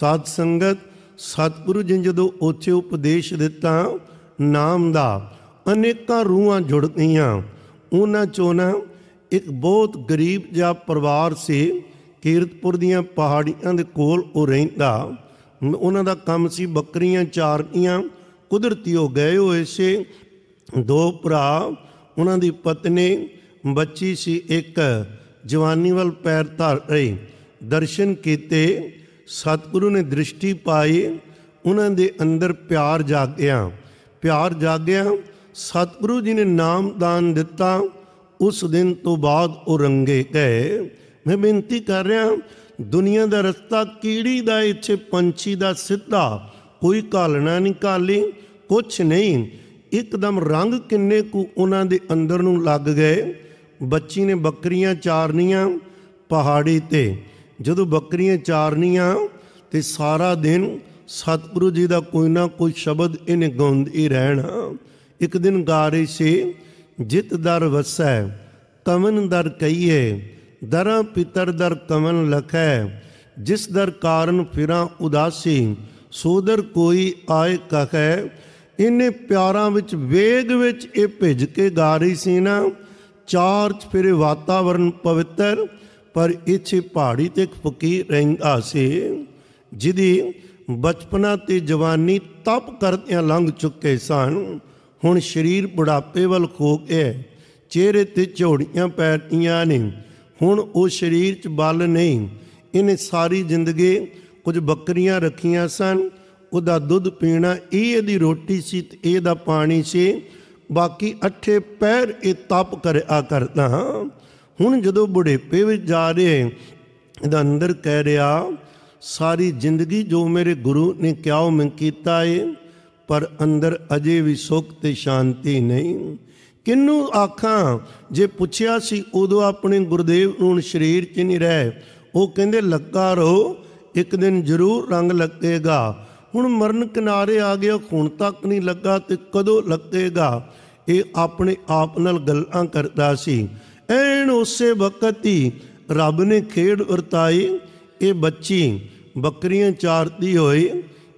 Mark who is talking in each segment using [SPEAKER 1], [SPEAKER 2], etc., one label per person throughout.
[SPEAKER 1] ਸਾਧ ਸੰਗਤ ਸਤਿਗੁਰੂ ਜੀ ਜਦੋਂ ਉੱਥੇ ਉਪਦੇਸ਼ ਦਿੱਤਾ ਨਾਮ ਦਾ ਅਨੇਕਾਂ ਰੂਹਾਂ ਜੁੜ ਗਈਆਂ ਉਹਨਾਂ ਚੋਂ ਨਾ ਇੱਕ ਬਹੁਤ ਗਰੀਬ ਜਿਹਾ ਪਰਿਵਾਰ ਸੀ ਕੀਰਤਪੁਰ ਦੀਆਂ ਪਹਾੜੀਆਂ ਦੇ ਕੋਲ ਉਹ ਰਹਿੰਦਾ ਉਹਨਾਂ ਦਾ ਕੰਮ ਸੀ ਬੱਕਰੀਆਂ ਚਾਰਨੀਆਂ ਕੁਦਰਤੀ ਹੋ ਗਏ ਹੋਏ ਸੀ ਦੋ ਭਰਾ ਉਹਨਾਂ ਦੀ ਪਤਨੀ ਬੱਚੀ ਸੀ ਇੱਕ ਜਵਾਨੀ ਵੱਲ ਪੈਰ ਧਰ ਰਹੀ ਦਰਸ਼ਨ ਕੀਤੇ ਸਤਿਗੁਰੂ ਨੇ ਦ੍ਰਿਸ਼ਟੀ ਪਾਈ ਉਹਨਾਂ ਦੇ ਅੰਦਰ ਪਿਆਰ ਜਾਗਿਆ ਪਿਆਰ ਜਾਗਿਆ ਸਤਿਗੁਰੂ ਜੀ ਨੇ ਨਾਮਦਾਨ ਦਿੱਤਾ ਉਸ ਦਿਨ ਤੋਂ ਬਾਅਦ ਉਹ ਰੰਗੇ ਗਏ ਮੈਂ ਬੇਨਤੀ ਕਰ ਰਿਹਾ ਦੁਨੀਆ ਦਾ ਰਸਤਾ ਕੀੜੀ ਦਾ ਇੱਥੇ ਪੰਛੀ ਦਾ ਸਿੱਧਾ ਕੋਈ ਕਾਲਣਾ ਨਹੀਂ ਕਾਲੀ ਕੁਛ ਨਹੀਂ ਇੱਕਦਮ ਰੰਗ ਕਿੰਨੇ ਕੁ ਉਹਨਾਂ ਦੇ ਅੰਦਰ ਨੂੰ ਲੱਗ ਗਏ ਬੱਚੀ ਨੇ ਬੱਕਰੀਆਂ ਚਾਰਨੀਆਂ ਪਹਾੜੀ ਤੇ ਜਦੋਂ ਬੱਕਰੀਆਂ ਚਾਰਨੀਆਂ ਤੇ ਸਾਰਾ ਦਿਨ ਸਤਿਗੁਰੂ ਜੀ ਦਾ ਕੋਈ ਨਾ ਕੋਈ ਸ਼ਬਦ ਇਹਨੇ ਗਾਉਂਦੇ ਰਹਿਣਾ ਇੱਕ ਦਿਨ ਗਾ ਰਹੀ ਸੀ ਜਿਤ ਦਰ ਵਸੈ ਕਮਨ ਦਰ ਕਈਏ ਦਰਾਂ ਪਿਤਰ ਦਰ ਕਮਨ ਲਖੈ ਜਿਸ ਦਰ ਕਾਰਨ ਫਿਰਾਂ ਉਦਾਸੀ ਸੋਦਰ ਕੋਈ ਆਏ ਕਹੈ ਇਹਨੇ ਪਿਆਰਾਂ ਵਿੱਚ ਵੇਗ ਵਿੱਚ ਇਹ ਭਿੱਜ ਕੇ ਗਾ ਰਹੀ ਸੀ ਨਾ ਚਾਰ ਫਿਰੇ ਵਾਤਾਵਰਨ ਪਵਿੱਤਰ ਪਰ ਇੱਥੇ ਪਹਾੜੀ ਤੇ ਇੱਕ ਫਕੀਰ ਰਹਿੰਦਾ ਸੀ ਜਿਹਦੀ ਬਚਪਨਾ ਤੇ ਜਵਾਨੀ ਤਪ ਕਰਦਿਆਂ ਲੰਘ ਚੁੱਕੇ ਸਨ ਹੁਣ ਸਰੀਰ ਬੁਢਾਪੇ ਵੱਲ ਖੋ ਗਿਆ ਚਿਹਰੇ ਤੇ ਝੋੜੀਆਂ ਪੈਟੀਆਂ ਨੇ ਹੁਣ ਉਹ ਸਰੀਰ 'ਚ ਬਲ ਨਹੀਂ ਇਹਨੇ ਸਾਰੀ ਜ਼ਿੰਦਗੀ ਕੁਝ ਬੱਕਰੀਆਂ ਰੱਖੀਆਂ ਸਨ ਉਹਦਾ ਦੁੱਧ ਪੀਣਾ ਇਹ ਇਹਦੀ ਰੋਟੀ ਸੀ ਤੇ ਇਹਦਾ ਪਾਣੀ ਸੀ ਬਾਕੀ ਅੱਠੇ ਪੈਰ ਇਹ ਤਪ ਕਰਿਆ ਕਰਦਾ ਹਾਂ ਹੁਣ ਜਦੋਂ ਬੁਢੇਪੇ ਵਿੱਚ ਜਾ ਰਹੇ ਇਹਦਾ ਅੰਦਰ ਕਹਿ ਰਿਹਾ ਸਾਰੀ ਜ਼ਿੰਦਗੀ ਜੋ ਮੇਰੇ ਗੁਰੂ ਨੇ ਕਿਹਾ ਉਹ ਮੈਂ ਕੀਤਾ ਏ ਪਰ ਅੰਦਰ ਅਜੇ ਵੀ ਸੁੱਖ ਤੇ ਸ਼ਾਂਤੀ ਨਹੀਂ ਕਿੰਨੂੰ ਆਖਾਂ ਜੇ ਪੁੱਛਿਆ ਸੀ ਉਦੋਂ ਆਪਣੇ ਗੁਰਦੇਵ ਨੂੰ ਸਰੀਰ 'ਚ ਨਹੀਂ ਰਹਿ ਉਹ ਕਹਿੰਦੇ ਲੱਗਾ ਰੋ ਇੱਕ ਦਿਨ ਜ਼ਰੂਰ ਰੰਗ ਲੱਗੇਗਾ ਹੁਣ ਮਰਨ ਕਿਨਾਰੇ ਆ ਗਿਆ ਹੁਣ ਤੱਕ ਨਹੀਂ ਲੱਗਾ ਤੇ ਕਦੋਂ ਲੱਗੇਗਾ ਇਹ ਆਪਣੇ ਆਪ ਨਾਲ ਗੱਲਾਂ ਕਰਦਾ ਸੀ ਐਨ ਉਸੇ ਵਕਤ ਹੀ ਰੱਬ ਨੇ ਖੇਡ ਵਰਤਾਈ ਇਹ ਬੱਚੀ ਬੱਕਰੀਆਂ ਚਾਰਦੀ ਹੋਈ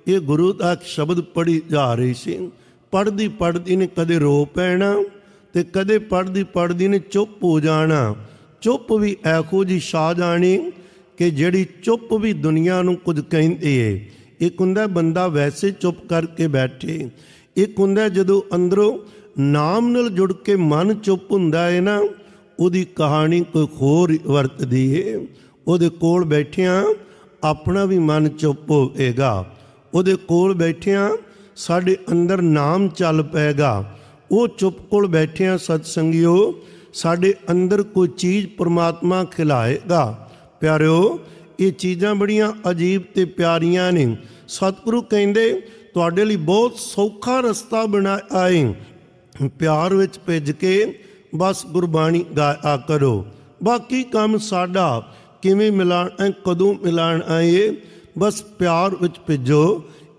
[SPEAKER 1] ਇਹ ਗੁਰੂ ਦਾ ਸ਼ਬਦ ਪੜੀ ਜਾ ਰਹੀ ਸੀ ਪੜਦੀ ਪੜਦੀ ਨੇ ਕਦੇ ਰੋ ਪੈਣਾ ਤੇ ਕਦੇ ਪੜਦੀ ਪੜਦੀ ਨੇ ਚੁੱਪ ਹੋ ਜਾਣਾ ਚੁੱਪ ਵੀ ਐਖੋ ਜੀ ਸ਼ਾ ਜਾਣੀ ਕਿ ਜਿਹੜੀ ਚੁੱਪ ਵੀ ਦੁਨੀਆ ਨੂੰ ਕੁਝ ਕਹਿੰਦੀ ਏ ਇੱਕ ਹੁੰਦਾ ਬੰਦਾ ਵੈਸੇ ਚੁੱਪ ਕਰਕੇ ਬੈਠੇ ਇੱਕ ਹੁੰਦਾ ਜਦੋਂ ਅੰਦਰੋਂ ਨਾਮ ਨਾਲ ਜੁੜ ਕੇ ਮਨ ਚੁੱਪ ਹੁੰਦਾ ਏ ਨਾ ਉਹਦੀ ਕਹਾਣੀ ਕੋਈ ਹੋਰ ਵਰਤਦੀ ਏ ਉਹਦੇ ਕੋਲ ਬੈਠਿਆਂ ਆਪਣਾ ਵੀ ਮਨ ਚੁੱਪ ਹੋਏਗਾ ਉਹਦੇ ਕੋਲ ਬੈਠਿਆਂ ਸਾਡੇ ਅੰਦਰ ਨਾਮ ਚੱਲ ਪਏਗਾ ਉਹ ਚੁੱਪ ਕੋਲ ਬੈਠਿਆਂ ਸਤਸੰਗਿਓ ਸਾਡੇ ਅੰਦਰ ਕੋਈ ਚੀਜ਼ ਪ੍ਰਮਾਤਮਾ ਖਿਲਾਏਗਾ ਪਿਆਰਿਓ ਇਹ ਚੀਜ਼ਾਂ ਬੜੀਆਂ ਅਜੀਬ ਤੇ ਪਿਆਰੀਆਂ ਨੇ ਸਤਿਗੁਰੂ ਕਹਿੰਦੇ ਤੁਹਾਡੇ ਲਈ ਬਹੁਤ ਸੌਖਾ ਰਸਤਾ ਬਣਾਇਆ ਹੈ ਪਿਆਰ ਵਿੱਚ ਭਿੱਜ ਕੇ ਬਸ ਗੁਰਬਾਣੀ ਗਾਇਆ ਕਰੋ ਬਾਕੀ ਕੰਮ ਸਾਡਾ ਕਿਵੇਂ ਮਿਲਾਣ ਐ ਕਦੋਂ ਮਿਲਾਣ ਆਏ ਬਸ ਪਿਆਰ ਵਿੱਚ ਭਿੱਜੋ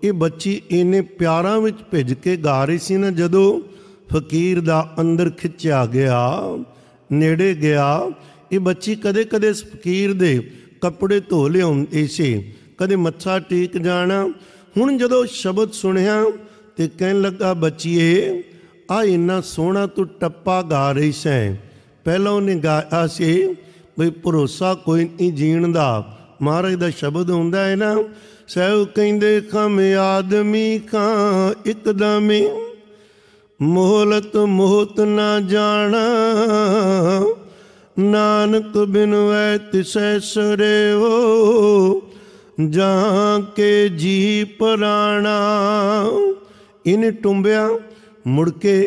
[SPEAKER 1] ਇਹ ਬੱਚੀ ਇਹਨੇ ਪਿਆਰਾਂ ਵਿੱਚ ਭਿੱਜ ਕੇ ਗਾ ਰਹੀ ਸੀ ਨਾ ਜਦੋਂ ਫਕੀਰ ਦਾ ਅੰਦਰ ਖਿੱਚਿਆ ਗਿਆ ਨੇੜੇ ਗਿਆ ਇਹ ਬੱਚੀ ਕਦੇ-ਕਦੇ ਇਸ ਫਕੀਰ ਦੇ ਕੱਪੜੇ ਧੋ ਲਿਆਉਂਦੀ ਸੀ ਕਦੇ ਮੱਛਾ ਟੀਕ ਜਾਣਾ ਹੁਣ ਜਦੋਂ ਸ਼ਬਦ ਸੁਣਿਆ ਤੇ ਕਹਿਣ ਲੱਗਾ ਬੱਚੀਏ ਆ ਇੰਨਾ ਸੋਹਣਾ ਤੂੰ ਟੱਪਾ ਗਾ ਰਹੀ ਸੈਂ ਪਹਿਲਾਂ ਉਹਨੇ ਗਾਇਆ ਸੀ ਵੀ ਭਰੋਸਾ ਕੋਈ ਨਹੀਂ ਜੀਣ ਦਾ ਮਹਾਰਾਜ ਦਾ ਸ਼ਬਦ ਹੁੰਦਾ ਹੈ ਨਾ ਸਹਿਉ ਕਹਿੰਦੇ ਖਮ ਆਦਮੀ ਕਾ ਇਕਦਮ ਮੋਹਲਤ ਮੋਹਤ ਨਾ ਜਾਣਾ ਨਾਨਕ ਬਿਨ ਵੈ ਤਿਸੈ ਸਰੇਵੋ ਜਾਂ ਕੇ ਜੀ ਪ੍ਰਾਣਾ ਇਨ ਟੁੰਬਿਆ ਮੁੜ ਕੇ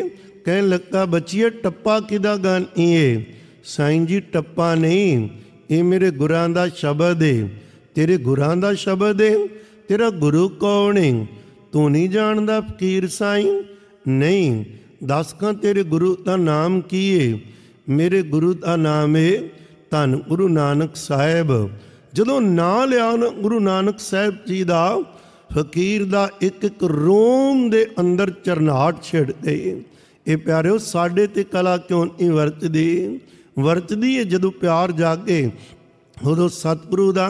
[SPEAKER 1] ਕਹਿਣ ਲੱਗਾ ਬੱਚੀਏ ਟੱਪਾ ਕਿਦਾ ਗਾਣੀ ਏ ਸਾਈਂ ਜੀ ਟੱਪਾ ਨਹੀਂ ਇਹ ਮੇਰੇ ਗੁਰਾਂ ਦਾ ਸ਼ਬਦ ਏ ਤੇਰੇ ਗੁਰਾਂ ਦਾ ਸ਼ਬਦ ਏ ਤੇਰਾ ਗੁਰੂ ਕੌਣ ਏ ਤੂੰ ਨਹੀਂ ਜਾਣਦਾ ਫਕੀਰ ਸਾਈਂ ਨਹੀਂ ਦੱਸ ਕਾ ਤੇਰੇ ਗੁਰੂ ਦਾ ਨਾਮ ਕੀ ਏ ਮੇਰੇ ਗੁਰੂ ਦਾ ਨਾਮ ਏ ਧੰਨ ਗੁਰੂ ਨਾਨਕ ਸਾਹਿਬ ਜਦੋਂ ਨਾਂ ਲਿਆ ਗੁਰੂ ਨਾਨਕ ਸਾਹਿਬ ਜੀ ਦਾ ਫਕੀਰ ਦਾ ਇੱਕ ਇੱਕ ਰੋਮ ਦੇ ਅੰਦਰ ਚਰਨਾਟ ਛਿੜ ਗਏ ਇਹ ਪਿਆਰਿਓ ਸਾਡੇ ਤੇ ਕਲਾ ਕਿਉਂ ਨਹੀਂ ਵਰਤਦੀ ਵਰਤਦੀ ਹੈ ਜਦੋਂ ਪਿਆਰ ਜਾਗੇ ਉਦੋਂ ਸਤਿਗੁਰੂ ਦਾ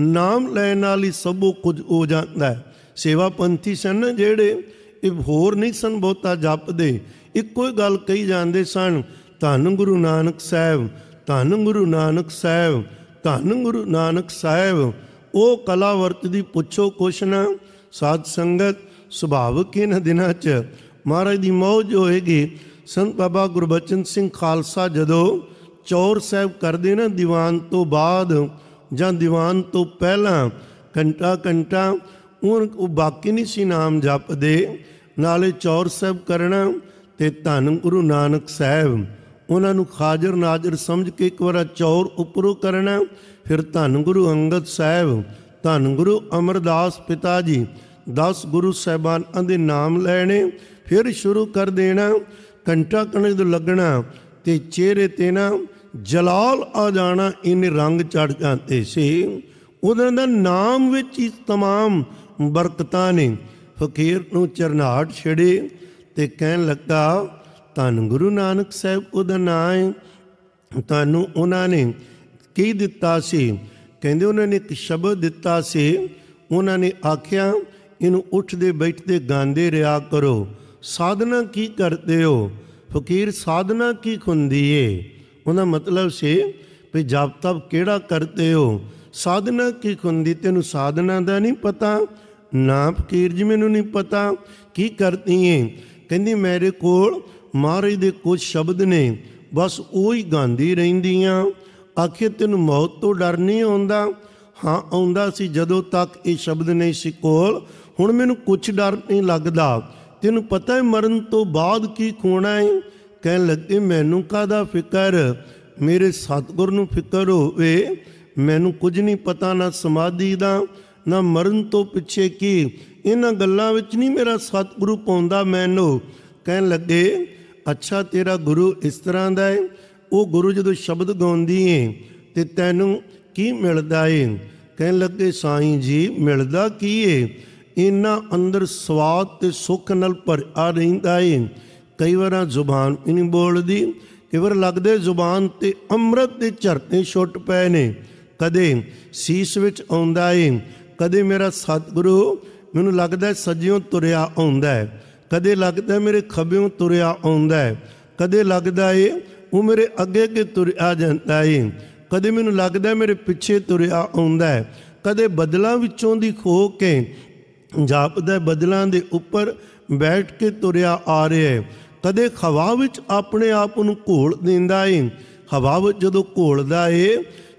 [SPEAKER 1] ਨਾਮ ਲੈਣ ਨਾਲ ਹੀ ਸਭ ਕੁਝ ਹੋ ਜਾਂਦਾ ਹੈ ਸੇਵਾ ਪੰਥੀ ਸਨ ਜਿਹੜੇ ਇਹ ਹੋਰ ਨਹੀਂ ਸਨ ਬਹੁਤਾ ਜਪਦੇ ਇੱਕੋ ਹੀ ਗੱਲ ਕਹੀ ਜਾਂਦੇ ਸਨ ਧੰਨ ਗੁਰੂ ਨਾਨਕ ਸਾਹਿਬ ਧੰਨ ਗੁਰੂ ਨਾਨਕ ਸਾਹਿਬ ਧੰਨ ਗੁਰੂ ਨਾਨਕ ਸਾਹਿਬ ਉਹ ਕਲਾ ਵਰਤਦੀ ਪੁੱਛੋ ਕੁਛ ਨਾ ਸਾਧ ਸੰਗਤ ਸੁਭਾਵਕ ਕਿਨ ਦਿਨਾਂ 'ਚ ਮਹਾਰਾਜ ਦੀ ਮੌਜ ਹੋਏਗੀ ਸੰਤ ਬਾਬਾ ਗੁਰਬਚਨ ਸਿੰਘ ਖਾਲਸਾ ਜਦੋਂ ਚੌਰ ਸਾਹਿਬ ਕਰਦੇ ਨਾ ਦੀਵਾਨ ਤੋਂ ਬਾਅਦ ਜਾਂ ਦੀਵਾਨ ਤੋਂ ਪਹਿਲਾਂ ਘੰਟਾ ਘੰਟਾ ਉਹ ਬਾਕੀ ਨਹੀਂ ਸੀ ਨਾਮ ਜਪਦੇ ਨਾਲੇ ਚੌਰ ਸਾਹਿਬ ਕਰਨਾ ਤੇ ਧੰਨ ਗੁਰੂ ਨਾਨਕ ਸਾਹਿਬ ਉਹਨਾਂ ਨੂੰ ਖਾਜਰ ਨਾਜ਼ਰ ਸਮਝ ਕੇ ਇੱਕ ਵਾਰ ਚੌਰ ਉਪਰੋ ਕਰਨਾ ਫਿਰ ਧੰਨ ਗੁਰੂ ਅੰਗਦ ਸਾਹਿਬ ਧੰਨ ਗੁਰੂ ਅਮਰਦਾਸ ਪਿਤਾ ਜੀ 10 ਗੁਰੂ ਸਹਿਬਾਨ ਦੇ ਨਾਮ ਲੈਣੇ ਫਿਰ ਸ਼ੁਰੂ ਕਰ ਦੇਣਾ ਕੰਟਾ ਕਣਕ ਲੱਗਣਾ ਤੇ ਚਿਹਰੇ ਤੇ ਨਾ ਜਲਾਲ ਆ ਜਾਣਾ ਇਨ ਰੰਗ ਚੜ ਜਾਂਦੇ ਸੀ ਉਹਨਾਂ ਦਾ ਨਾਮ ਵਿੱਚ ਹੀ तमाम ਬਰਕਤਾਂ ਨੇ ਫਕੀਰ ਨੂੰ ਚਰਨਾਟ ਛੜੇ ਤੇ ਕਹਿਣ ਲੱਗਾ ਧੰਨ ਗੁਰੂ ਨਾਨਕ ਸਾਹਿਬ ਉਹਦਾ ਨਾਮ ਹੈ ਤੁਹਾਨੂੰ ਉਹਨਾਂ ਨੇ ਕੀ ਦਿੱਤਾ ਸੀ ਕਹਿੰਦੇ ਉਹਨਾਂ ਨੇ ਇੱਕ ਸ਼ਬਦ ਦਿੱਤਾ ਸੀ ਉਹਨਾਂ ਨੇ ਆਖਿਆ ਇਹਨੂੰ ਉੱਠਦੇ ਬੈਠਦੇ ਗਾਉਂਦੇ ਰਿਆ ਕਰੋ ਸਾਧਨਾ ਕੀ ਕਰਦੇ ਹੋ ਫਕੀਰ ਸਾਧਨਾ ਕੀ ਹੁੰਦੀ ਏ ਉਹਦਾ ਮਤਲਬ ਸੀ ਵੀ ਜਪ ਤਪ ਕਿਹੜਾ ਕਰਦੇ ਹੋ ਸਾਧਨਾ ਕੀ ਹੁੰਦੀ ਤੈਨੂੰ ਸਾਧਨਾ ਦਾ ਨਹੀਂ ਪਤਾ ਨਾ ਫਕੀਰ ਜੀ ਮੈਨੂੰ ਨਹੀਂ ਪਤਾ ਕੀ ਕਰਦੀ ਏ ਕਹਿੰਦੀ ਮੇਰੇ ਕੋਲ ਮਹਾਰਾਜ ਦੇ ਕੁਝ ਸ਼ਬਦ ਨੇ ਬਸ ਉਹ ਹੀ ਗਾਉਂਦੀ ਰਹਿੰਦੀਆਂ ਆਖੇ ਤੈਨੂੰ ਮੌਤ ਤੋਂ ਡਰ ਨਹੀਂ ਆਉਂਦਾ ਹਾਂ ਆਉਂਦਾ ਸੀ ਜਦੋਂ ਤੱਕ ਇਹ ਸ਼ਬਦ ਨਹੀਂ ਸੀ ਕੋਲ ਹੁਣ ਮੈਨੂੰ ਕੁਝ ਡਰ ਨਹੀਂ ਲੱਗਦਾ ਤੈਨੂੰ ਪਤਾ ਹੈ ਮਰਨ ਤੋਂ ਬਾਅਦ ਕੀ ਖੋਣਾ ਹੈ ਕਹਿਣ ਲੱਗੇ ਮੈਨੂੰ ਕਾਦਾ ਫਿਕਰ ਮੇਰੇ ਸਤਗੁਰ ਨੂੰ ਫਿਕਰ ਹੋਵੇ ਮੈਨੂੰ ਕੁਝ ਨਹੀਂ ਪਤਾ ਨਾ ਸਮਾਧੀ ਦਾ ਨਾ ਮਰਨ ਤੋਂ ਪਿੱਛੇ ਕੀ ਇਹਨਾਂ ਗੱਲਾਂ ਵਿੱਚ ਨਹੀਂ ਮੇਰਾ ਸਤਿਗੁਰੂ ਪਾਉਂਦਾ ਮੈਨੂੰ ਕਹਿਣ ਲੱਗੇ ਅੱਛਾ ਤੇਰਾ ਗੁਰੂ ਇਸ ਤਰ੍ਹਾਂ ਦਾ ਹੈ ਉਹ ਗੁਰੂ ਜਦੋਂ ਸ਼ਬਦ ਗਾਉਂਦੀ ਏ ਤੇ ਤੈਨੂੰ ਕੀ ਮਿਲਦਾ ਏ ਕਹਿਣ ਲੱਗੇ ਸਾਈਂ ਜੀ ਮਿਲਦਾ ਕੀ ਏ ਇੰਨਾ ਅੰਦਰ ਸਵਾਦ ਤੇ ਸੁੱਖ ਨਾਲ ਭਰ ਆ ਰਹਿੰਦਾ ਏ ਕਈ ਵਾਰਾਂ ਜ਼ੁਬਾਨ ਨਹੀਂ ਬੋਲਦੀ ਕਈ ਵਾਰ ਲੱਗਦੇ ਜ਼ੁਬਾਨ ਤੇ ਅੰਮ੍ਰਿਤ ਦੇ ਝਰਨੇ ਛੁੱਟ ਪਏ ਨੇ ਕਦੇ ਸੀਸ ਵਿੱਚ ਆਉਂਦਾ ਏ ਕਦੇ ਮੇਰਾ ਸਤਿਗੁਰੂ ਮੈਨੂੰ ਲੱਗਦਾ ਸੱਜਿਓਂ ਤੁਰਿਆ ਆਉਂਦਾ ਕਦੇ ਲੱਗਦਾ ਮੇਰੇ ਖੱਬਿਓਂ ਤੁਰਿਆ ਆਉਂਦਾ ਕਦੇ ਲੱਗਦਾ ਏ ਉਹ ਮੇਰੇ ਅੱਗੇ ਤੁਰ ਆ ਜਾਂਦਾ ਏ ਕਦੇ ਮੈਨੂੰ ਲੱਗਦਾ ਮੇਰੇ ਪਿੱਛੇ ਤੁਰਿਆ ਆਉਂਦਾ ਹੈ ਕਦੇ ਬਦਲਾਂ ਵਿੱਚੋਂ ਦੀ ਖੋ ਕੇ ਜਾਪਦਾ ਬਦਲਾਂ ਦੇ ਉੱਪਰ ਬੈਠ ਕੇ ਤੁਰਿਆ ਆ ਰਿਹਾ ਹੈ ਕਦੇ ਖਵਾ ਵਿੱਚ ਆਪਣੇ ਆਪ ਨੂੰ ਘੋਲ ਦਿੰਦਾ ਏ ਹਵਾ ਵਿੱਚ ਜਦੋਂ ਘੋਲਦਾ ਏ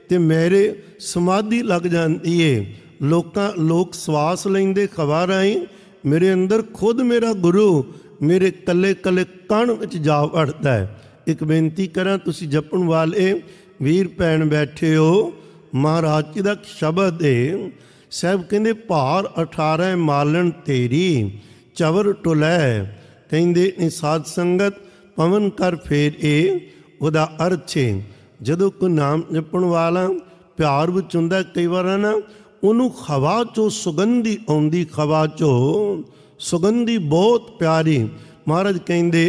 [SPEAKER 1] ਤੇ ਮੇਰੇ ਸਮਾਧੀ ਲੱਗ ਜਾਂਦੀ ਏ ਲੋਕਾਂ ਲੋਕ ਸਵਾਸ ਲੈਂਦੇ ਖਵਾ ਰਾਈ ਮੇਰੇ ਅੰਦਰ ਖੁਦ ਮੇਰਾ ਗੁਰੂ ਮੇਰੇ ਕੱਲੇ ਕੱਲੇ ਕਣ ਵਿੱਚ ਜਾ ਵੜਦਾ ਹੈ ਇੱਕ ਬੇਨਤੀ ਕਰਾਂ ਤੁਸੀਂ ਜਪਣ ਵਾਲੇ ਵੀਰ ਪੈਣ ਬੈਠੇ ਹੋ ਮਹਾਰਾਜ ਜੀ ਦਾ ਸ਼ਬਦ ਹੈ ਸਹਿਬ ਕਹਿੰਦੇ ਭਾਰ 18 ਮਾਲਣ ਤੇਰੀ ਚਵਰ ਟੁਲੈ ਕਹਿੰਦੇ ਇਹ ਸਾਧ ਸੰਗਤ ਪਵਨ ਕਰ ਫੇਰ ਇਹ ਉਹਦਾ ਅਰਥ ਹੈ ਜਦੋਂ ਕੋ ਨਾਮ ਜਪਣ ਵਾਲਾ ਪਿਆਰ ਵਿੱਚ ਹੁੰਦਾ ਕਈ ਵਾਰ ਨਾ ਉਹਨੂੰ ਖਵਾ ਚੋ ਸੁਗੰਧੀ ਆਉਂਦੀ ਖਵਾ ਚੋ ਸੁਗੰਧੀ ਬਹੁਤ ਪਿਆਰੀ ਮਹਾਰਾਜ ਕਹਿੰਦੇ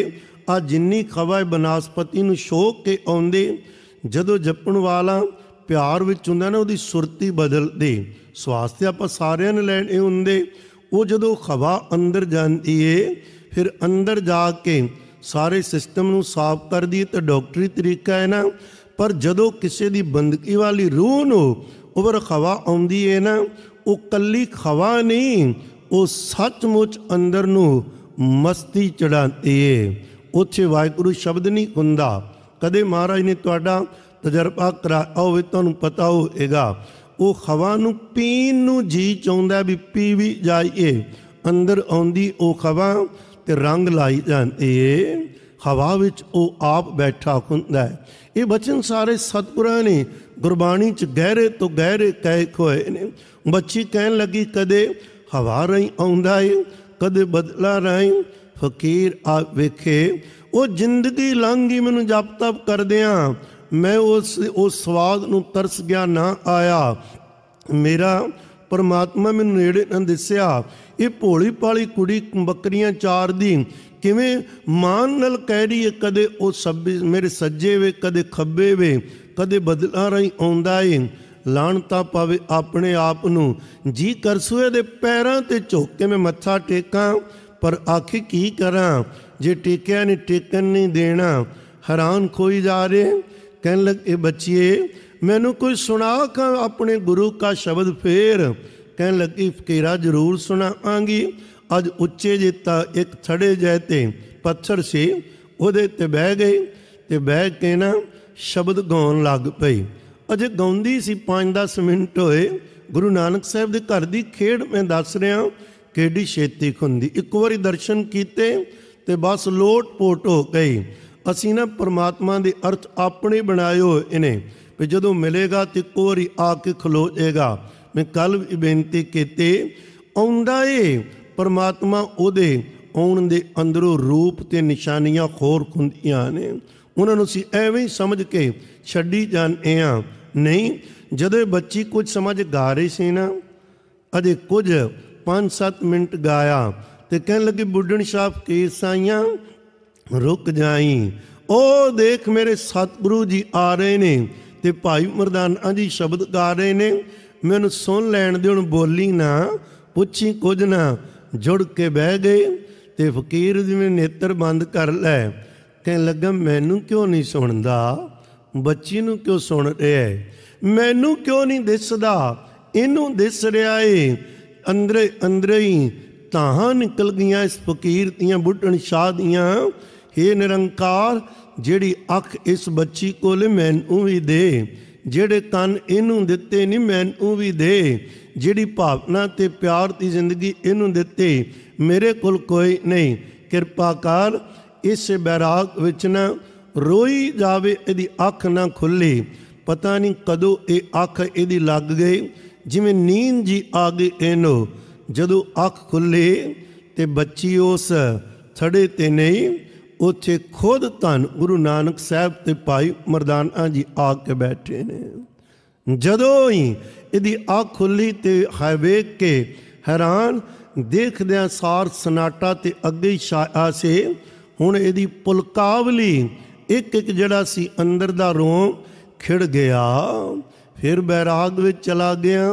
[SPEAKER 1] ਆ ਜਿੰਨੀ ਖਵਾ ਬਨਾਸਪਤੀ ਨੂੰ ਸ਼ੋਕ ਕੇ ਆਉਂਦੇ ਜਦੋਂ ਜਪਣ ਵਾਲਾ ਪਿਆਰ ਵਿੱਚ ਹੁੰਦਾ ਨਾ ਉਹਦੀ ਸੁਰਤੀ ਬਦਲਦੇ ਸਵਾਸ ਤੇ ਆਪਾਂ ਸਾਰਿਆਂ ਨੇ ਲੈਣੇ ਹੁੰਦੇ ਉਹ ਜਦੋਂ ਖਵਾ ਅੰਦਰ ਜਾਂਦੀ ਏ ਫਿਰ ਅੰਦਰ ਜਾ ਕੇ ਸਾਰੇ ਸਿਸਟਮ ਨੂੰ ਸਾਫ਼ ਕਰਦੀ ਤੇ ਡਾਕਟਰੀ ਤਰੀਕਾ ਹੈ ਨਾ ਪਰ ਜਦੋਂ ਕਿਸੇ ਦੀ ਬੰਦਗੀ ਵਾਲੀ ਰੂਹ ਨੂੰ ਉਬਰ ਖਵਾ ਆਉਂਦੀ ਏ ਨਾ ਉਹ ਕੱਲੀ ਖਵਾ ਨਹੀਂ ਉਹ ਸੱਚਮੁੱਚ ਅੰਦਰ ਨੂੰ ਮਸਤੀ ਚੜਾਉਂਦੀ ਏ ਉੱਥੇ ਵਾਹਿਗੁਰੂ ਸ਼ਬਦ ਨਹੀਂ ਹੁੰਦਾ ਕਦੇ ਮਹਾਰਾਜ ਨੇ ਤੁਹਾਡਾ ਤਜਰਬਾ ਕਰਾਇਆ ਹੋਵੇ ਤੁਹਾਨੂੰ ਪਤਾ ਹੋਏਗਾ ਉਹ ਖਵਾ ਨੂੰ ਪੀਣ ਨੂੰ ਜੀ ਚਾਹੁੰਦਾ ਵੀ ਪੀ ਵੀ ਜਾਈਏ ਅੰਦਰ ਆਉਂਦੀ ਉਹ ਖਵਾ ਤੇ ਰੰਗ ਲਾਈ ਜਾਂਦੀ ਏ ਹਵਾ ਵਿੱਚ ਉਹ ਆਪ ਬੈਠਾ ਹੁੰਦਾ ਹੈ ਇਹ ਬਚਨ ਸਾਰੇ ਸਤਿਗੁਰਾਂ ਨੇ ਗੁਰਬਾਣੀ ਚ ਗਹਿਰੇ ਤੋਂ ਗਹਿਰੇ ਕਹਿ ਖੋਏ ਨੇ ਬੱਚੀ ਕਹਿਣ ਲੱਗੀ ਕਦੇ ਹਵਾ ਰਹੀ ਆਉਂਦਾ ਏ ਕਦੇ ਬਦਲਾ ਰਹੀ ਫਕੀਰ ਆ ਵੇਖੇ ਉਹ ਜ਼ਿੰਦਗੀ ਲੰਘੀ ਮੈਨੂੰ ਜਪ ਤਪ ਕਰਦਿਆਂ ਮੈਂ ਉਸ ਉਸ ਸਵਾਦ ਨੂੰ ਤਰਸ ਗਿਆ ਨਾ ਆਇਆ ਮੇਰਾ ਪਰਮਾਤਮਾ ਮੈਨੂੰ ਨੇੜੇ ਨਾ ਦਿਸਿਆ ਇਹ ਭੋਲੀ ਪਾਲੀ ਕੁੜੀ ਬੱਕਰੀਆਂ ਚਾਰਦੀ ਕਿਵੇਂ ਮਾਨ ਨਾਲ ਕਹਿ ਰਹੀ ਹੈ ਕਦੇ ਉਹ ਸਭ ਮੇਰੇ ਸੱਜੇ ਵੇ ਕਦੇ ਖੱਬੇ ਵੇ ਕਦੇ ਬਦਲਾ ਰਹੀ ਆਉਂਦਾ ਏ ਲਾਣਤਾ ਪਾਵੇ ਆਪਣੇ ਆਪ ਨੂੰ ਜੀ ਕਰਸੂਏ ਦੇ ਪੈਰਾਂ ਤੇ ਝੁੱਕ ਕੇ ਮੈਂ ਮੱਥਾ ਟੇਕਾਂ ਪਰ ਆਖੇ ਕੀ ਕਰਾਂ ਜੇ ਟੇਕਿਆ ਨਹੀਂ ਟੇਕਣ ਨਹੀਂ ਦੇਣਾ ਹੈਰਾਨ ਕੋਈ ਜਾ ਰਹੇ ਕਹਿਣ ਲੱਗੇ ਬੱਚੀਏ ਮੈਨੂੰ ਕੋਈ ਸੁਣਾ ਕਾ ਆਪਣੇ ਗੁਰੂ ਕਾ ਸ਼ਬਦ ਫੇਰ ਕਹਿਣ ਲੱਗੀ ਫਕੀਰਾ ਜ਼ਰੂਰ ਸੁਣਾਵਾਂਗੀ ਅੱਜ ਉੱਚੇ ਜਿੱਤਾ ਇੱਕ ਥੜੇ ਜੈ ਤੇ ਪੱਥਰ ਸੀ ਉਹਦੇ ਤੇ ਬਹਿ ਗਈ ਤੇ ਬਹਿ ਕੇ ਨਾ ਸ਼ਬਦ ਗਾਉਣ ਲੱਗ ਪਈ ਅਜੇ ਗਾਉਂਦੀ ਸੀ 5-10 ਮਿੰਟ ਹੋਏ ਗੁਰੂ ਨਾਨਕ ਸਾਹਿਬ ਦੇ ਘਰ ਦੀ ਖੇਡ ਮੈਂ ਦੱਸ ਰਿਹਾ ਕਿਹੜੀ ਛੇਤੀ ਖੁੰਦੀ ਇੱਕ ਵਾਰੀ ਦਰਸ਼ਨ ਕੀਤੇ ਤੇ ਬਸ ਲੋਟ-ਪੋਟ ਹੋ ਗਈ ਅਸੀਂ ਨਾ ਪ੍ਰਮਾਤਮਾ ਦੇ ਅਰਥ ਆਪਣੇ ਬਣਾਇਓ ਇਹਨੇ ਵੀ ਜਦੋਂ ਮਿਲੇਗਾ ਤੇ ਕੋਰੀ ਆ ਕੇ ਖਲੋ ਜਾਏਗਾ ਮੈਂ ਕੱਲ ਵੀ ਬੇਨਤੀ ਕੀਤੀ ਆਉਂਦਾ ਏ ਪਰਮਾਤਮਾ ਉਹਦੇ ਆਉਣ ਦੇ ਅੰਦਰੋਂ ਰੂਪ ਤੇ ਨਿਸ਼ਾਨੀਆਂ ਖੋਰ ਖੁੰਦੀਆਂ ਨੇ ਉਹਨਾਂ ਨੂੰ ਸੀ ਐਵੇਂ ਸਮਝ ਕੇ ਛੱਡੀ ਜਾਂਦੇ ਆ ਨਹੀਂ ਜਦੋਂ ਬੱਚੀ ਕੁਝ ਸਮਝ ਗਾ ਰਹੀ ਸੀ ਨਾ ਅਜੇ ਕੁਝ 5-7 ਮਿੰਟ ਗਾਇਆ ਤੇ ਕਹਿਣ ਲੱਗੇ ਬੁੱਢਣ ਸਾਹਿਬ ਕੇ ਸਾਈਆਂ ਰੁਕ ਜਾਈ ਉਹ ਦੇਖ ਮੇਰੇ ਸਤਿਗੁਰੂ ਜੀ ਆ ਰਹੇ ਨੇ ਤੇ ਭਾਈ ਮਰਦਾਨਾ ਜੀ ਸ਼ਬਦ ਗਾ ਰਹੇ ਨੇ ਮੈਨੂੰ ਸੁਣ ਲੈਣ ਦੇ ਹੁਣ ਬੋਲੀ ਨਾ ਪੁੱਛੀ ਕੁਝ ਨਾ ਜੁੜ ਕੇ ਬਹਿ ਗਏ ਤੇ ਫਕੀਰ ਜੀ ਨੇਤਰ ਬੰਦ ਕਰ ਲੈ ਕਹਿਣ ਲੱਗਾ ਮੈਨੂੰ ਕਿਉਂ ਨਹੀਂ ਸੁਣਦਾ ਬੱਚੀ ਨੂੰ ਕਿਉਂ ਸੁਣ ਰਿਹਾ ਮੈਨੂੰ ਕਿਉਂ ਨਹੀਂ ਦਿਸਦਾ ਇਹਨੂੰ ਦਿਸ ਰਿਹਾ ਏ ਅੰਦਰੇ ਅੰਦਰੇ ਹੀ ਤਾਹਾਂ ਨਿਕਲ ਗਈਆਂ ਇਸ ਫਕੀਰ ਦੀਆਂ ਬੁੱਢਣ ਸ਼ਾਹ ਦੀਆਂ ਏ ਨਿਰੰਕਾਰ ਜਿਹੜੀ ਅੱਖ ਇਸ ਬੱਚੀ ਕੋਲ ਮੈਨੂੰ ਵੀ ਦੇ ਜਿਹੜੇ ਤਨ ਇਹਨੂੰ ਦਿੱਤੇ ਨਹੀਂ ਮੈਨੂੰ ਵੀ ਦੇ ਜਿਹੜੀ ਭਾਵਨਾ ਤੇ ਪਿਆਰ ਦੀ ਜ਼ਿੰਦਗੀ ਇਹਨੂੰ ਦਿੱਤੇ ਮੇਰੇ ਕੋਲ ਕੋਈ ਨਹੀਂ ਕਿਰਪਾ ਕਰ ਇਸ ਬੈਰਾਗ ਵਿੱਚ ਨਾ ਰੋਈ ਜਾਵੇ ਇਹਦੀ ਅੱਖ ਨਾ ਖੁੱਲੇ ਪਤਾ ਨਹੀਂ ਕਦੋਂ ਇਹ ਅੱਖ ਇਹਦੀ ਲੱਗ ਗਈ ਜਿਵੇਂ ਨੀਂਦ ਜੀ ਆਗੇ ਇਹਨੋ ਜਦੋਂ ਅੱਖ ਖੁੱਲੇ ਤੇ ਬੱਚੀ ਉਸ ਥੜੇ ਤੇ ਨਹੀਂ ਉੱਥੇ ਖੁਦ ਧੰਨ ਗੁਰੂ ਨਾਨਕ ਸਾਹਿਬ ਤੇ ਭਾਈ ਮਰਦਾਨਾ ਜੀ ਆ ਕੇ ਬੈਠੇ ਨੇ ਜਦੋਂ ਹੀ ਇਹਦੀ ਅੱਖ ਖੁੱਲੀ ਤੇ ਹੈ ਵੇਖ ਕੇ ਹੈਰਾਨ ਦੇਖਦਿਆਂ ਸਾਰ ਸਨਾਟਾ ਤੇ ਅੱਗੇ ਛਾਇਆ ਸੀ ਹੁਣ ਇਹਦੀ ਪੁਲਕਾਵਲੀ ਇੱਕ ਇੱਕ ਜਿਹੜਾ ਸੀ ਅੰਦਰ ਦਾ ਰੋਮ ਖਿੜ ਗਿਆ ਫਿਰ ਬੈਰਾਗ ਵਿੱਚ ਚਲਾ ਗਿਆ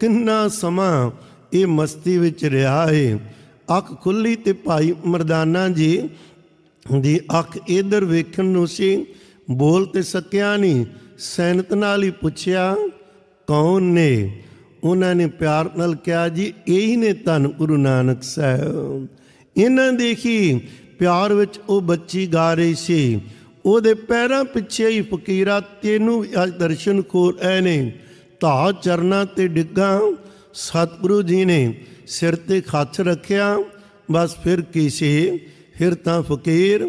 [SPEAKER 1] ਕਿੰਨਾ ਸਮਾਂ ਇਹ ਮਸਤੀ ਵਿੱਚ ਰਿਹਾ ਏ ਅੱਖ ਖੁੱਲੀ ਤੇ ਭਾਈ ਮਰਦਾਨਾ ਜੀ ਦੀ ਅੱਖ ਇਧਰ ਵੇਖਣ ਨੂੰ ਸੀ ਬੋਲ ਤੇ ਸਕਿਆ ਨਹੀਂ ਸੈਨਤ ਨਾਲ ਹੀ ਪੁੱਛਿਆ ਕੌਣ ਨੇ ਉਹਨਾਂ ਨੇ ਪਿਆਰ ਨਾਲ ਕਿਹਾ ਜੀ ਇਹੀ ਨੇ ਧੰਨ ਗੁਰੂ ਨਾਨਕ ਸਾਹਿਬ ਇਹਨਾਂ ਦੇਖੀ ਪਿਆਰ ਵਿੱਚ ਉਹ ਬੱਚੀ ਗਾ ਰਹੀ ਸੀ ਉਹਦੇ ਪੈਰਾਂ ਪਿੱਛੇ ਹੀ ਫਕੀਰਾ ਤੈਨੂੰ ਅੱਜ ਦਰਸ਼ਨ ਖੋਰ ਐ ਨੇ ਧਾ ਚਰਨਾ ਤੇ ਡਿੱਗਾ ਸਤਿਗੁਰੂ ਜੀ ਨੇ ਸਿਰ ਤੇ ਖੱਤ ਰੱਖਿਆ ਬਸ ਫਿਰ ਕਿਸੇ ਫਿਰ ਤਾਂ ਫਕੀਰ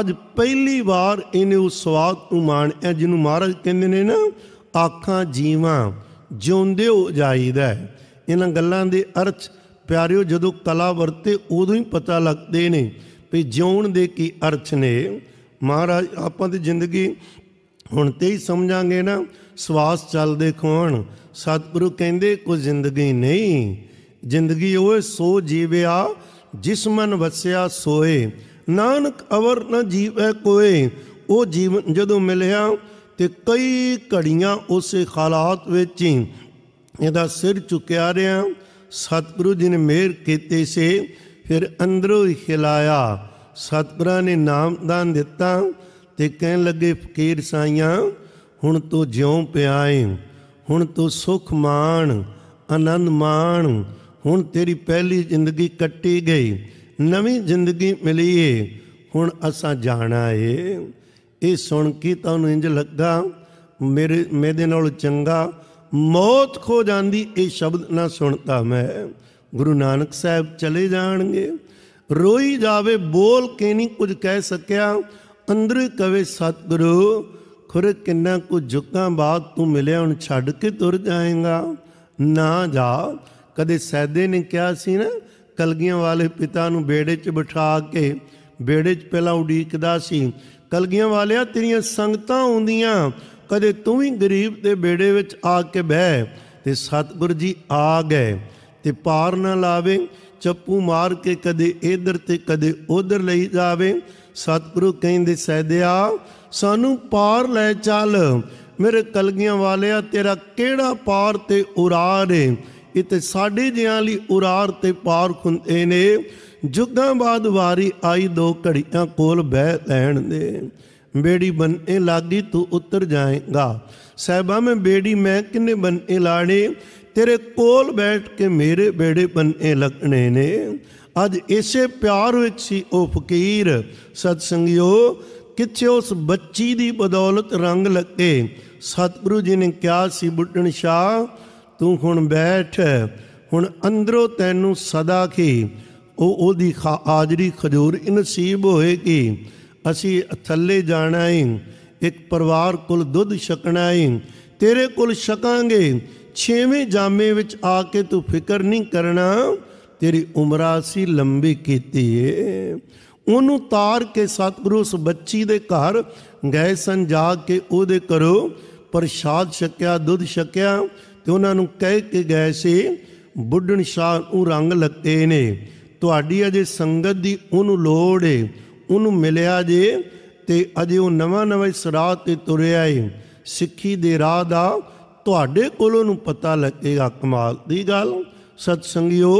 [SPEAKER 1] ਅੱਜ ਪਹਿਲੀ ਵਾਰ ਇਹਨੇ ਉਸ ਸਵਾਦ ਨੂੰ ਮਾਣਿਆ ਜਿਹਨੂੰ ਮਹਾਰਾਜ ਕਹਿੰਦੇ ਨੇ ਨਾ ਆਖਾਂ ਜੀਵਾਂ ਜਿਉਂਦੇ ਹੋ ਜਾਈਦਾ ਇਹਨਾਂ ਗੱਲਾਂ ਦੇ ਅਰਥ ਪਿਆਰਿਓ ਜਦੋਂ ਕਲਾ ਵਰਤੇ ਉਦੋਂ ਹੀ ਪਤਾ ਲੱਗਦੇ ਨੇ ਵੀ ਜਿਉਣ ਦੇ ਕੀ ਅਰਥ ਨੇ ਮਹਾਰਾਜ ਆਪਾਂ ਦੀ ਜ਼ਿੰਦਗੀ ਹੁਣ ਤੇ ਹੀ ਸਮਝਾਂਗੇ ਨਾ ਸਵਾਸ ਚੱਲਦੇ ਕੌਣ ਸਤਿਗੁਰੂ ਕਹਿੰਦੇ ਕੋ ਜ਼ਿੰਦਗੀ ਨਹੀਂ ਜ਼ਿੰਦਗੀ ਉਹ ਸੋ ਜੀਵਿਆ ਜਿਸ ਮਨ ਵਸਿਆ ਸੋਏ ਨਾਨਕ ਅਵਰ ਨ ਜੀਵੈ ਕੋਏ ਉਹ ਜੀਵਨ ਜਦੋਂ ਮਿਲਿਆ ਤੇ ਕਈ ਘੜੀਆਂ ਉਸੇ ਹਾਲਾਤ ਵਿੱਚ ਹੀ ਇਹਦਾ ਸਿਰ ਚੁੱਕਿਆ ਰਿਆ ਸਤਿਗੁਰੂ ਜੀ ਨੇ ਮਿਹਰ ਕੀਤੀ ਸੀ ਫਿਰ ਅੰਦਰੋਂ ਹੀ ਖਿਲਾਇਆ ਸਤਪੁਰਾਂ ਨੇ ਨਾਮਦਾਨ ਦਿੱਤਾ ਤੇ ਕਹਿਣ ਲੱਗੇ ਫਕੀਰ ਸਾਈਆਂ ਹੁਣ ਤੂੰ ਜਿਉਂ ਪਿਆਏ ਹੁਣ ਤੂੰ ਸੁਖ ਮਾਣ ਆਨੰਦ ਮਾਣ ਹੁਣ ਤੇਰੀ ਪਹਿਲੀ ਜ਼ਿੰਦਗੀ ਕੱਟੀ ਗਈ ਨਵੀਂ ਜ਼ਿੰਦਗੀ ਮਿਲੀ ਏ ਹੁਣ ਅਸਾਂ ਜਾਣਾ ਏ ਇਹ ਸੁਣ ਕੇ ਤੁਹਾਨੂੰ ਇੰਜ ਲੱਗਾ ਮੇਰੇ ਮੇਦੇ ਨਾਲ ਚੰਗਾ ਮੌਤ ਖੋ ਜਾਂਦੀ ਇਹ ਸ਼ਬਦ ਨਾ ਸੁਣਤਾ ਮੈਂ ਗੁਰੂ ਨਾਨਕ ਸਾਹਿਬ ਚਲੇ ਜਾਣਗੇ ਰੋਈ ਜਾਵੇ ਬੋਲ ਕੇ ਨਹੀਂ ਕੁਝ ਕਹਿ ਸਕਿਆ ਅੰਦਰ ਕਵੇ ਸਤਿਗੁਰੂ ਖੁਰ ਕਿੰਨਾ ਕੁ ਝੁਕਾਂ ਬਾਤ ਤੂੰ ਮਿਲਿਆ ਹੁਣ ਛੱਡ ਕੇ ਤੁਰ ਜਾਏਗਾ ਨਾ ਜਾ ਕਦੇ ਸੈਦੇ ਨੇ ਕਿਹਾ ਸੀ ਨਾ ਕਲਗੀਆਂ ਵਾਲੇ ਪਿਤਾ ਨੂੰ ਬੇੜੇ 'ਚ ਬਿਠਾ ਕੇ ਬੇੜੇ 'ਚ ਪਹਿਲਾਂ ਉਡੀਕਦਾ ਸੀ ਕਲਗੀਆਂ ਵਾਲਿਆ ਤੇਰੀਆਂ ਸੰਗਤਾਂ ਆਉਂਦੀਆਂ ਕਦੇ ਤੂੰ ਵੀ ਗਰੀਬ ਦੇ ਬੇੜੇ ਵਿੱਚ ਆ ਕੇ ਬਹਿ ਤੇ ਸਤਿਗੁਰ ਜੀ ਆ ਗਏ ਤੇ ਪਾਰ ਨਾ ਲਾਵੇ ਚੱਪੂ ਮਾਰ ਕੇ ਕਦੇ ਇਧਰ ਤੇ ਕਦੇ ਉਧਰ ਲਈ ਜਾਵੇ ਸਤਿਗੁਰੂ ਕਹਿੰਦੇ ਸਹਿਦਿਆ ਸਾਨੂੰ ਪਾਰ ਲੈ ਚੱਲ ਮੇਰੇ ਕਲਗੀਆਂ ਵਾਲਿਆ ਤੇਰਾ ਕਿਹੜਾ ਪਾਰ ਤੇ ਉਰਾਰ ਏ ਇਤੇ ਸਾਡੇ ਜਿਆਂ ਲਈ ਉਰਾਰ ਤੇ ਪਾਰ ਖੁੰਦੇ ਨੇ ਜੁਗਾਂ ਬਾਦ ਵਾਰੀ ਆਈ ਦੋ ਘੜੀਆਂ ਕੋਲ ਬਹਿ ਲੈਣ ਦੇ ਬੇੜੀ ਬੰਨੇ ਲਾਗੀ ਤੂੰ ਉਤਰ ਜਾਏਗਾ ਸਹਿਬਾ ਮੈਂ ਬੇੜੀ ਮੈਂ ਕਿੰਨੇ ਬੰਨੇ ਲਾੜੇ ਤੇਰੇ ਕੋਲ ਬੈਠ ਕੇ ਮੇਰੇ ਬੇੜੇ ਬੰਨੇ ਲੱਗਣੇ ਨੇ ਅੱਜ ਇਸੇ ਪਿਆਰ ਵਿੱਚ ਸੀ ਉਹ ਫਕੀਰ ਸਤਸੰਗਿਓ ਕਿੱਥੇ ਉਸ ਬੱਚੀ ਦੀ ਬਦੌਲਤ ਰੰਗ ਲੱਗੇ ਸਤਿਗੁਰੂ ਜੀ ਨੇ ਕਿਹਾ ਸੀ ਬੁੱਢਣ ਸ਼ਾ ਤੂੰ ਹੁਣ ਬੈਠ ਹੁਣ ਅੰਦਰੋਂ ਤੈਨੂੰ ਸਦਾ ਕੀ ਉਹ ਉਹਦੀ ਹਾਜ਼ਰੀ ਖਜੂਰ ਇਨਸੀਬ ਹੋਏਗੀ ਅਸੀਂ ਥੱਲੇ ਜਾਣਾ ਏ ਇੱਕ ਪਰਿਵਾਰ ਕੋਲ ਦੁੱਧ ਛਕਣਾ ਏ ਤੇਰੇ ਕੋਲ ਛਕਾਂਗੇ ਛੇਵੇਂ ਜਾਮੇ ਵਿੱਚ ਆ ਕੇ ਤੂੰ ਫਿਕਰ ਨਹੀਂ ਕਰਨਾ ਤੇਰੀ ਉਮਰਾ ਸੀ ਲੰਬੀ ਕੀਤੀ ਏ ਉਹਨੂੰ ਤਾਰ ਕੇ ਸਤਿਗੁਰੂ ਉਸ ਬੱਚੀ ਦੇ ਘਰ ਗਏ ਸਨ ਜਾ ਕੇ ਉਹਦੇ ਕਰੋ ਪ੍ਰਸ਼ਾਦ ਛਕਿਆ ਦੁੱਧ ਛਕਿਆ ਤੇ ਉਹਨਾਂ ਨੂੰ ਕਹਿ ਕੇ ਗਏ ਸੀ ਬੁੱਢਣ ਸ਼ਾਹ ਨੂੰ ਰੰਗ ਲੱਗਤੇ ਨੇ ਤੁਹਾਡੀ ਅਜੇ ਸੰਗਤ ਦੀ ਉਹਨੂੰ ਲੋੜ ਏ ਉਹਨੂੰ ਮਿਲਿਆ ਜੇ ਤੇ ਅਜੇ ਉਹ ਨਵਾਂ ਨਵਾਂ ਸਰਾਹ ਤੇ ਤੁਰਿਆ ਏ ਸਿੱਖੀ ਦੇ ਰਾਹ ਦਾ ਤੁਹਾਡੇ ਕੋਲ ਨੂੰ ਪਤਾ ਲੱਗੇਗਾ ਕਮਾਲ ਦੀ ਗੱਲ ਸਤ ਸੰਗਿਓ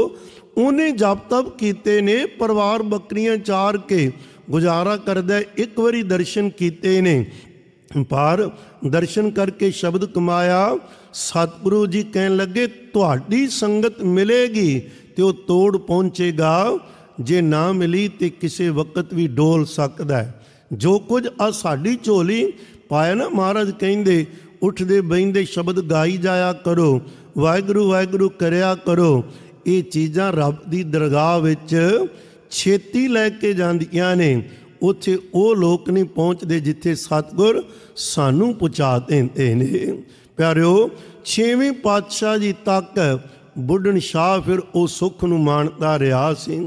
[SPEAKER 1] ਉਹਨੇ ਜਪ ਤਪ ਕੀਤੇ ਨੇ ਪਰਿਵਾਰ ਬੱਕਰੀਆਂ ਚਾਰ ਕੇ ਗੁਜ਼ਾਰਾ ਕਰਦਾ ਇੱਕ ਵਾਰੀ ਦਰਸ਼ਨ ਕੀਤੇ ਨੇ ਪਰ ਦਰਸ਼ਨ ਕਰਕੇ ਸ਼ਬਦ ਕਮਾਇਆ ਸਤਿਗੁਰੂ ਜੀ ਕਹਿਣ ਲੱਗੇ ਤੁਹਾਡੀ ਸੰਗਤ ਮਿਲੇਗੀ ਤੇ ਉਹ ਤੋੜ ਪਹੁੰਚੇਗਾ ਜੇ ਨਾ ਮਿਲੀ ਤੇ ਕਿਸੇ ਵਕਤ ਵੀ ਡੋਲ ਸਕਦਾ ਜੋ ਕੁਝ ਆ ਸਾਡੀ ਝੋਲੀ ਪਾਇਆ ਨਾ ਮਹਾਰਾਜ ਕਹਿੰਦੇ ਉੱਠਦੇ ਬੈਂਦੇ ਸ਼ਬਦ ਗਾਈ ਜਾਇਆ ਕਰੋ ਵਾਹਿਗੁਰੂ ਵਾਹਿਗੁਰੂ ਕਰਿਆ ਕਰੋ ਇਹ ਚੀਜ਼ਾਂ ਰੱਬ ਦੀ ਦਰਗਾਹ ਵਿੱਚ ਛੇਤੀ ਲੈ ਕੇ ਜਾਂਦੀਆਂ ਨੇ ਉੱਥੇ ਉਹ ਲੋਕ ਨਹੀਂ ਪਹੁੰਚਦੇ ਜਿੱਥੇ ਸਤਗੁਰ ਸਾਨੂੰ ਪਹੁੰਚਾ ਦਿੰਦੇ ਨੇ ਪਿਆਰਿਓ ਛੇਵੇਂ ਪਾਤਸ਼ਾਹ ਜੀ ਤੱਕ ਬੁੱਢਣ ਸ਼ਾਹ ਫਿਰ ਉਹ ਸੁੱਖ ਨੂੰ ਮਾਣਦਾ ਰਿਹਾ ਸੀ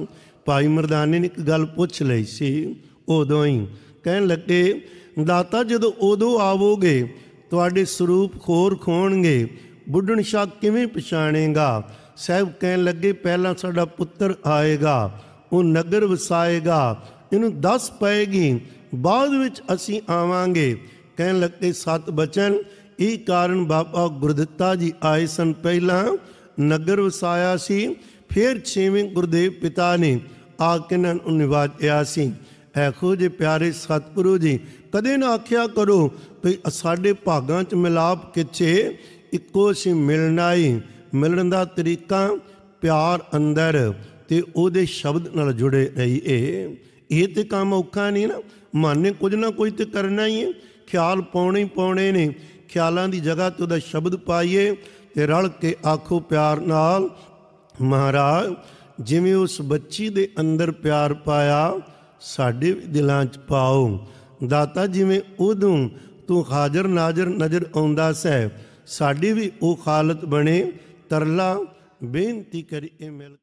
[SPEAKER 1] ਭਾਈ ਮਰਦਾਨੇ ਨੇ ਇੱਕ ਗੱਲ ਪੁੱਛ ਲਈ ਸੀ ਉਦੋਂ ਹੀ ਕਹਿਣ ਲੱਗੇ ਦਾਤਾ ਜਦੋਂ ਉਦੋਂ ਆਵੋਗੇ ਤੁਹਾਡੇ ਸਰੂਪ ਖੋਰ ਖੋਣਗੇ ਬੁੱਢਣ ਸ਼ਾਹ ਕਿਵੇਂ ਪਛਾਣੇਗਾ ਸਹਿਬ ਕਹਿਣ ਲੱਗੇ ਪਹਿਲਾਂ ਸਾਡਾ ਪੁੱਤਰ ਆਏਗਾ ਉਹ ਨਗਰ ਵਸਾਏਗਾ ਇਹਨੂੰ ਦੱਸ ਪਏਗੀ ਬਾਅਦ ਵਿੱਚ ਅਸੀਂ ਆਵਾਂਗੇ ਕਹਿਣ ਲੱਗੇ ਸਤ ਬਚਨ ਇਹ ਕਾਰਨ ਬਾਬਾ ਗੁਰਦਿੱਤਾ ਜੀ ਆਏ ਸਨ ਪਹਿਲਾਂ ਨਗਰ ਵਸਾਇਆ ਸੀ ਫਿਰ ਛੇਵੇਂ ਗੁਰਦੇਵ ਪਿਤਾ ਨੇ ਆ ਕੇ ਨਨ ਨਿਵਾਜਿਆ ਸੀ ਐਖੋ ਜੇ ਪਿਆਰੇ ਸਤਿਗੁਰੂ ਜੀ ਕਦੇ ਨਾ ਆਖਿਆ ਕਰੋ ਭਈ ਸਾਡੇ ਭਾਗਾਂ 'ਚ ਮਿਲਾਪ ਕਿੱਥੇ ਇੱਕੋ ਸੀ ਮਿਲਣਾ ਹੀ ਮਿਲਣ ਦਾ ਤਰੀਕਾ ਪਿਆਰ ਅੰਦਰ ਤੇ ਉਹਦੇ ਸ਼ਬਦ ਨਾਲ ਜੁੜੇ ਰਹੀ ਏ ਇਹ ਤੇ ਕੰਮ ਔਖਾ ਨਹੀਂ ਨਾ ਮਨ ਨੇ ਕੁਝ ਨਾ ਕੁਝ ਤੇ ਕਰਨਾ ਹੀ ਹੈ ਖਿਆਲ ਪਾਉਣੇ ਹੀ ਪਾਉਣੇ ਨੇ ਖਿਆਲਾਂ ਦੀ ਜਗ੍ਹਾ ਤੇ ਉਹਦਾ ਸ਼ਬਦ ਪਾਈਏ ਤੇ ਰਲ ਕੇ ਆਖੋ ਪਿਆਰ ਨਾਲ ਮਹਾਰਾਜ ਜਿਵੇਂ ਉਸ ਬੱਚੀ ਦੇ ਅੰਦਰ ਪਿਆਰ ਪਾਇਆ ਸਾਡੇ ਦਿਲਾਂ 'ਚ ਪਾਓ ਦਾਤਾ ਜਿਵੇਂ ਉਦੋਂ ਤੂੰ ਹਾਜ਼ਰ ਨਾਜ਼ਰ ਨਜ਼ਰ ਆਉਂਦਾ ਸਹਿਬ ਸਾਡੀ ਵੀ ਉਹ ਹਾਲਤ ਬਣੇ ਤਰਲਾ ਬੇਨਤੀ ਕਰੀ ਇਹ ਮਿਲ